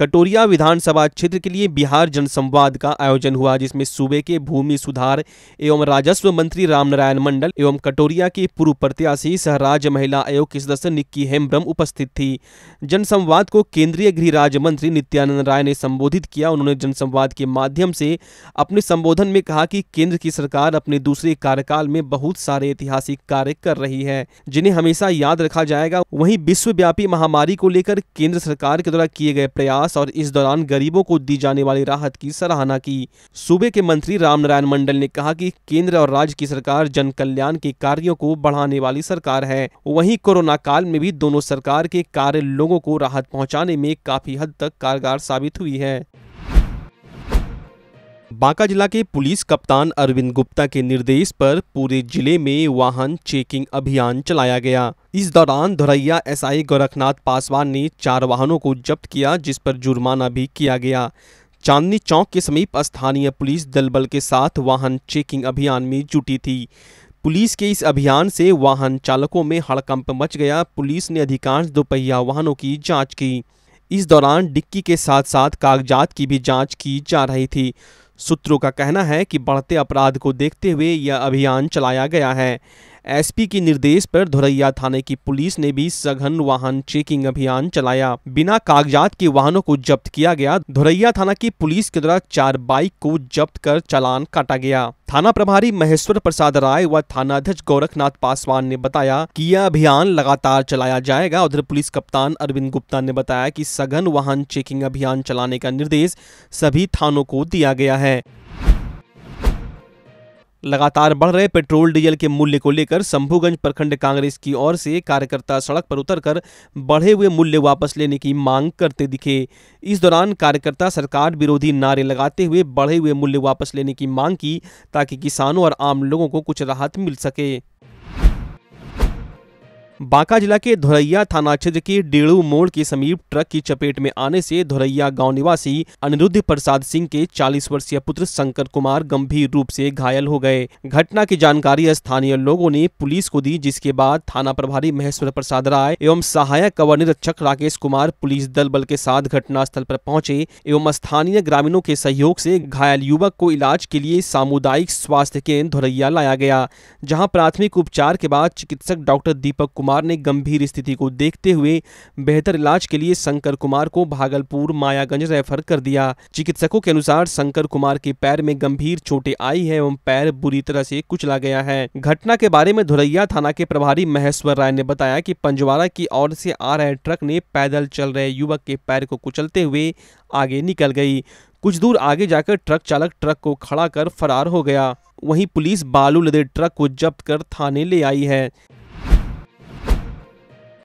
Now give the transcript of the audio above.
कटोरिया विधानसभा क्षेत्र के लिए बिहार जनसंवाद का आयोजन हुआ जिसमें सूबे के भूमि सुधार एवं राजस्व मंत्री रामनारायण मंडल एवं कटोरिया के पूर्व प्रत्याशी सह राज्य महिला आयोग की सदस्य निक्की हेम्ब्रम उपस्थित थी जनसंवाद को केंद्रीय गृह राज्य मंत्री नित्यानंद राय ने संबोधित किया उन्होंने जनसंवाद के माध्यम से अपने संबोधन में कहा कि केंद्र की सरकार अपने दूसरे कार्यकाल में बहुत सारे ऐतिहासिक कार्य कर रही है जिन्हें हमेशा याद रखा जाएगा वहीं विश्वव्यापी महामारी को लेकर केंद्र सरकार के द्वारा किए गए प्रयास विकास और इस दौरान गरीबों को दी जाने वाली राहत की सराहना की सूबे के मंत्री राम नारायण मंडल ने कहा कि केंद्र और राज्य की सरकार जन कल्याण के कार्यों को बढ़ाने वाली सरकार है वहीं कोरोना काल में भी दोनों सरकार के कार्य लोगों को राहत पहुंचाने में काफी हद तक कारगर साबित हुई है बांका जिला के पुलिस कप्तान अरविंद गुप्ता के निर्देश पर पूरे जिले में वाहन चेकिंग अभियान चलाया गया इस दौरान धोरैया एसआई गोरखनाथ पासवान ने चार वाहनों को जब्त किया जिस पर जुर्माना भी किया गया चांदनी चौक के समीप स्थानीय पुलिस दल बल के साथ वाहन चेकिंग अभियान में जुटी थी पुलिस के इस अभियान से वाहन चालकों में हड़कंप मच गया पुलिस ने अधिकांश दोपहिया वाहनों की जाँच की इस दौरान डिक्की के साथ साथ कागजात की भी जाँच की जा रही थी सूत्रों का कहना है कि बढ़ते अपराध को देखते हुए यह अभियान चलाया गया है एसपी के निर्देश पर धोरैया थाने की पुलिस ने भी सघन वाहन चेकिंग अभियान चलाया बिना कागजात के वाहनों को जब्त किया गया धोरैया थाना की पुलिस के द्वारा चार बाइक को जब्त कर चालान काटा गया थाना प्रभारी महेश्वर प्रसाद राय व थानाध्यक्ष गोरखनाथ पासवान ने बताया कि यह अभियान लगातार चलाया जाएगा उधर पुलिस कप्तान अरविंद गुप्ता ने बताया कि सघन वाहन चेकिंग अभियान चलाने का निर्देश सभी थानों को दिया गया है लगातार बढ़ रहे पेट्रोल डीजल के मूल्य को लेकर शंभूगंज प्रखंड कांग्रेस की ओर से कार्यकर्ता सड़क पर उतरकर बढ़े हुए मूल्य वापस लेने की मांग करते दिखे इस दौरान कार्यकर्ता सरकार विरोधी नारे लगाते हुए बढ़े हुए मूल्य वापस लेने की मांग की ताकि किसानों और आम लोगों को कुछ राहत मिल सके बांका जिला के धोरैया थाना क्षेत्र के डेड़ू मोड़ के समीप ट्रक की चपेट में आने से धोरैया गांव निवासी अनिरुद्ध प्रसाद सिंह के 40 वर्षीय पुत्र शंकर कुमार गंभीर रूप से घायल हो गए घटना की जानकारी स्थानीय लोगों ने पुलिस को दी जिसके बाद थाना प्रभारी महेश्वर प्रसाद राय एवं सहायक अवर निरीक्षक राकेश कुमार पुलिस दल बल के साथ घटना स्थल पर पहुंचे एवं स्थानीय ग्रामीणों के सहयोग से घायल युवक को इलाज के लिए सामुदायिक स्वास्थ्य केंद्र धोरैया लाया गया जहाँ प्राथमिक उपचार के बाद चिकित्सक डॉक्टर दीपक कुमार कुमार ने गंभीर स्थिति को देखते हुए बेहतर इलाज के लिए शंकर कुमार को भागलपुर मायागंज रेफर कर दिया चिकित्सकों के अनुसार शंकर कुमार के पैर में गंभीर चोटें आई है एवं पैर बुरी तरह से कुचला गया है घटना के बारे में धुरैया थाना के प्रभारी महेश्वर राय ने बताया की पंजवाड़ा की ओर से आ रहे ट्रक ने पैदल चल रहे युवक के पैर को कुचलते हुए आगे निकल गई कुछ दूर आगे जाकर ट्रक चालक ट्रक को खड़ा कर फरार हो गया वहीं पुलिस बालू लदे ट्रक को जब्त कर थाने ले आई है